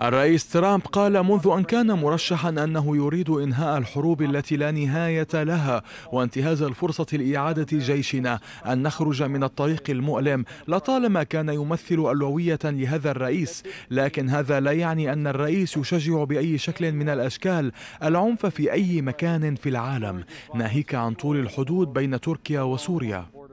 الرئيس ترامب قال منذ أن كان مرشحا أنه يريد إنهاء الحروب التي لا نهاية لها وانتهاز الفرصة لإعادة جيشنا أن نخرج من الطريق المؤلم لطالما كان يمثل ألوية لهذا الرئيس لكن هذا لا يعني أن الرئيس يشجع بأي شكل من الأشكال العنف في أي مكان في العالم ناهيك عن طول الحدود بين تركيا وسوريا